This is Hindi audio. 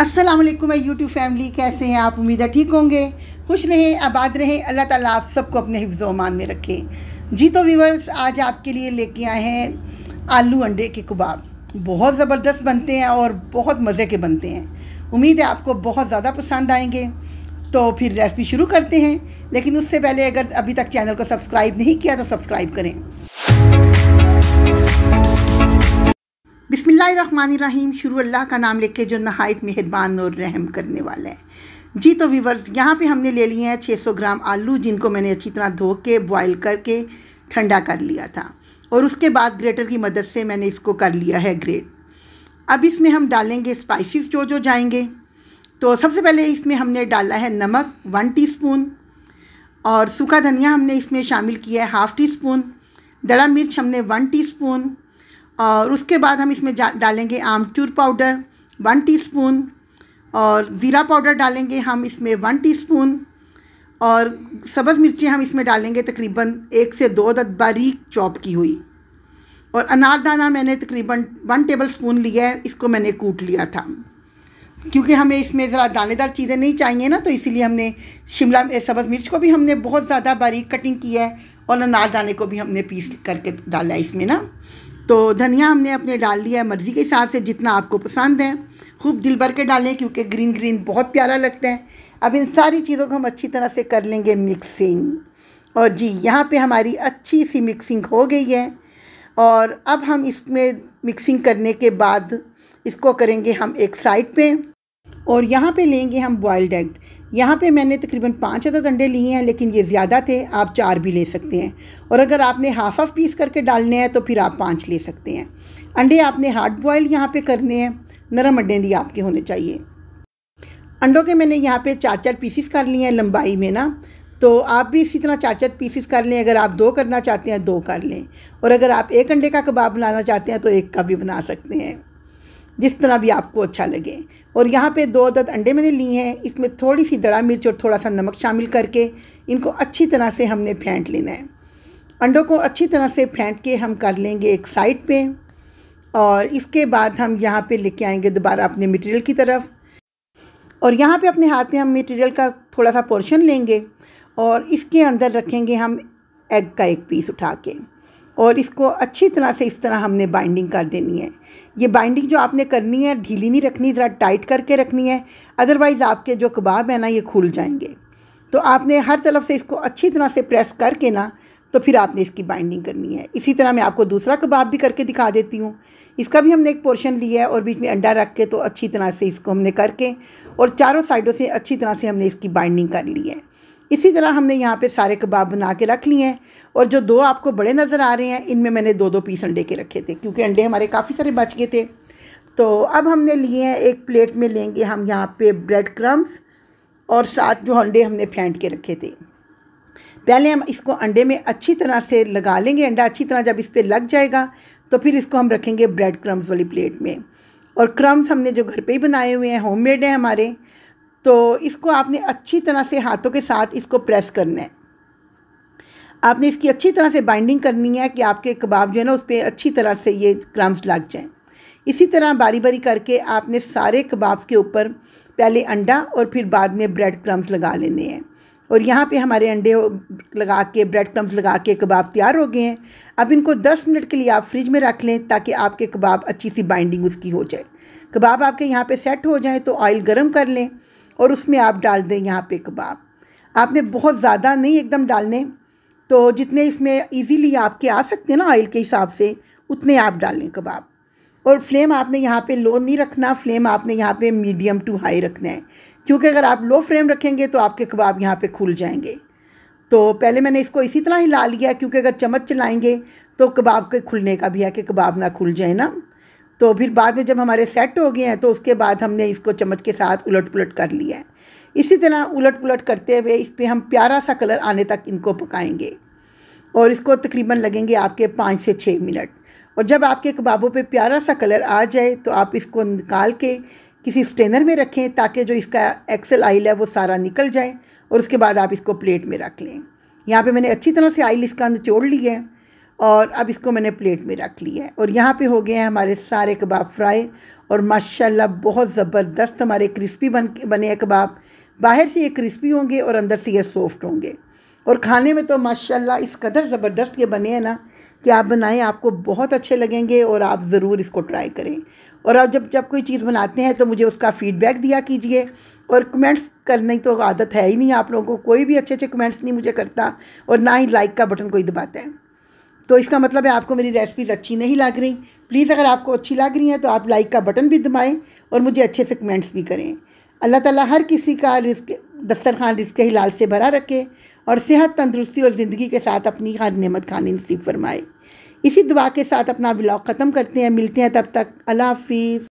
अस्सलाम वालेकुम मैं यूट्यूब फैमिली कैसे हैं आप उम्मीद है ठीक होंगे खुश रहें आबाद रहें अल्लाह ताला आप सबको अपने हिफ्ज़ अमान में रखे जी तो व्यूवर्स आज आपके लिए लेके आए हैं आलू अंडे के कबाब बहुत ज़बरदस्त बनते हैं और बहुत मज़े के बनते हैं उम्मीद है आपको बहुत ज़्यादा पसंद आएंगे तो फिर रेसिपी शुरू करते हैं लेकिन उससे पहले अगर अभी तक चैनल को सब्सक्राइब नहीं किया तो सब्सक्राइब करें बिसमीम शुरू अल्लाह का नाम लेके जो नहायत मेहरबान और रहम करने वाला है जी तो वीवर्स यहाँ पे हमने ले लिए हैं 600 ग्राम आलू जिनको मैंने अच्छी तरह धो के बॉयल करके ठंडा कर लिया था और उसके बाद ग्रेटर की मदद से मैंने इसको कर लिया है ग्रेट अब इसमें हम डालेंगे स्पाइसिस जो जो जाएंगे तो सबसे पहले इसमें हमने डाला है नमक वन स्पून और सूखा धनिया हमने इसमें शामिल किया है हाफ़ टी स्पून दड़ा मिर्च हमने वन टीस्पून और उसके बाद हम इसमें डालेंगे आमचूर पाउडर वन टीस्पून और ज़ीरा पाउडर डालेंगे हम इसमें वन टीस्पून और सब्ज़ मिर्ची हम इसमें डालेंगे तकरीबन एक से दो दत बारीक चॉप की हुई और अनारदाना मैंने तकरीबन वन टेबल स्पून लिया है इसको मैंने कूट लिया था क्योंकि हमें इसमें ज़रा दानेदार चीज़ें नहीं चाहिए ना तो इसीलिए हमने शिमला सब्ज़ मिर्च को भी हमने बहुत ज़्यादा बारीक कटिंग की है और अनारदाने को भी हमने पीस करके डाला है इसमें ना तो धनिया हमने अपने डाल लिया है मर्ज़ी के हिसाब से जितना आपको पसंद है खूब दिल भर के डालें क्योंकि ग्रीन ग्रीन बहुत प्यारा लगता है अब इन सारी चीज़ों को हम अच्छी तरह से कर लेंगे मिक्सिंग और जी यहाँ पे हमारी अच्छी सी मिक्सिंग हो गई है और अब हम इसमें मिक्सिंग करने के बाद इसको करेंगे हम एक साइड पे और यहाँ पे लेंगे हम बॉयल्ड एग यहाँ पे मैंने तकरीबन पाँच अदद अंडे लिए हैं लेकिन ये ज़्यादा थे आप चार भी ले सकते हैं और अगर आपने हाफ हाफ पीस करके डालने हैं तो फिर आप पाँच ले सकते हैं अंडे आपने हार्ड बॉयल यहाँ पे करने हैं नरम अंडे भी आपके होने चाहिए अंडों के मैंने यहाँ पे चार चार पीसीस कर लिए हैं लंबाई में ना तो आप भी इसी तरह चार चार पीसीस कर लें अगर आप दो करना चाहते हैं दो कर लें और अगर आप एक अंडे का कबाब बनाना चाहते हैं तो एक का भी बना सकते हैं जिस तरह भी आपको अच्छा लगे और यहाँ पे दो अदद अंडे मैंने लिए हैं इसमें थोड़ी सी दड़ा मिर्च और थोड़ा सा नमक शामिल करके इनको अच्छी तरह से हमने फेंट लेना है अंडों को अच्छी तरह से फेंट के हम कर लेंगे एक साइड पे और इसके बाद हम यहाँ पे लेके आएंगे दोबारा अपने मटेरियल की तरफ और यहाँ पे अपने हाथ में हम मटेरियल का थोड़ा सा पोर्शन लेंगे और इसके अंदर रखेंगे हम एग का एक पीस उठा के और इसको अच्छी तरह से इस तरह हमने बाइंडिंग कर देनी है ये बाइंडिंग जो आपने करनी है ढीली नहीं रखनी ज़रा टाइट करके रखनी है अदरवाइज़ आपके जो कबाब है ना ये खुल जाएंगे तो आपने हर तरफ से इसको अच्छी तरह से प्रेस करके ना तो फिर आपने इसकी बाइंडिंग करनी है इसी तरह मैं आपको दूसरा कबाब भी करके दिखा देती हूँ इसका भी हमने एक पोर्शन लिया है और बीच में अंडा रख के तो अच्छी तरह से इसको हमने करके और चारों साइडों से अच्छी तरह से हमने इसकी बाइंडिंग कर ली है इसी तरह हमने यहाँ पे सारे कबाब बना के रख लिए हैं और जो दो आपको बड़े नज़र आ रहे हैं इनमें मैंने दो दो पीस अंडे के रखे थे क्योंकि अंडे हमारे काफ़ी सारे बच गए थे तो अब हमने लिए हैं एक प्लेट में लेंगे हम यहाँ पे ब्रेड क्रम्स और साथ जो अंडे हमने फेंट के रखे थे पहले हम इसको अंडे में अच्छी तरह से लगा लेंगे अंडा अच्छी तरह जब इस पर लग जाएगा तो फिर इसको हम रखेंगे ब्रेड क्रम्स वाली प्लेट में और क्रम्स हमने जो घर पर ही बनाए हुए हैं होम हैं हमारे तो इसको आपने अच्छी तरह से हाथों के साथ इसको प्रेस करना है आपने इसकी अच्छी तरह से बाइंडिंग करनी है कि आपके कबाब जो है ना उस पर अच्छी तरह से ये क्रम्स लग जाएँ इसी तरह बारी बारी करके आपने सारे कबाब के ऊपर पहले अंडा और फिर बाद में ब्रेड क्रम्स लगा लेने हैं और यहाँ पे हमारे अंडे लगा के ब्रेड क्रम्स लगा के कबाब तैयार हो गए हैं अब इनको 10 मिनट के लिए आप फ्रिज में रख लें ताकि आपके कबाब अच्छी सी बाइंडिंग उसकी हो जाए कबाब आपके यहाँ पे सेट हो जाए तो ऑयल गर्म कर लें और उसमें आप डाल दें यहाँ पे कबाब आपने बहुत ज़्यादा नहीं एकदम डालने तो जितने इसमें इजीली आपके आ सकते हैं ना ऑयल के हिसाब से उतने आप डालें कबाब और फ्लेम आपने यहाँ पे लो नहीं रखना फ्लेम आपने यहाँ पे मीडियम टू हाई रखना है क्योंकि अगर आप लो फ्लेम रखेंगे तो आपके कबाब यहाँ पे खुल जाएंगे तो पहले मैंने इसको इसी तरह हिला लिया क्योंकि अगर चम्मच चलाएँगे तो कबाब के खुलने का भी है कि कबाब ना खुल जाए ना तो फिर बाद में जब हमारे सेट हो गए हैं तो उसके बाद हमने इसको चम्मच के साथ उलट पुलट कर लिया है इसी तरह उलट पुलट करते हुए इस पर हम प्यारा सा कलर आने तक इनको पकाएंगे और इसको तकरीबन लगेंगे आपके पाँच से छः मिनट और जब आपके कबाबों पे प्यारा सा कलर आ जाए तो आप इसको निकाल के किसी स्ट्रेनर में रखें ताकि जो इसका एक्सल आइल है वो सारा निकल जाए और उसके बाद आप इसको प्लेट में रख लें यहाँ पे मैंने अच्छी तरह से आइल इसका निचोड़ लिया है और अब इसको मैंने प्लेट में रख लिया है और यहाँ पे हो गए हैं हमारे सारे कबाब फ्राई और माशाल्लाह बहुत ज़बरदस्त हमारे क्रिस्पी बन बने हैं कबाब बाहर से ये क्रिस्पी होंगे और अंदर से ये सॉफ्ट होंगे और खाने में तो माशाल्लाह इस कदर ज़बरदस्त ये बने हैं ना कि आप बनाएं आपको बहुत अच्छे लगेंगे और आप ज़रूर इसको ट्राई करें और आप जब जब कोई चीज़ बनाते हैं तो मुझे उसका फ़ीडबैक दिया कीजिए और कमेंट्स करने तो आदत है ही नहीं आप लोगों को कोई भी अच्छे अच्छे कमेंट्स नहीं मुझे करता और ना ही लाइक का बटन कोई दबाता है तो इसका मतलब है आपको मेरी रेसिपीज़ अच्छी नहीं लग रही प्लीज़ अगर आपको अच्छी लग रही हैं तो आप लाइक का बटन भी दबाएँ और मुझे अच्छे से कमेंट्स भी करें अल्लाह ताला हर किसी का रिस्क दस्तरखान रिस्क लाल से भरा रखे और सेहत तंदरुस्ती और ज़िंदगी के साथ अपनी हर नेमत खाने नसीब फरमाए इसी दुआ के साथ अपना ब्लॉग ख़त्म करते हैं मिलते हैं तब तक अल्लाह हाफिज़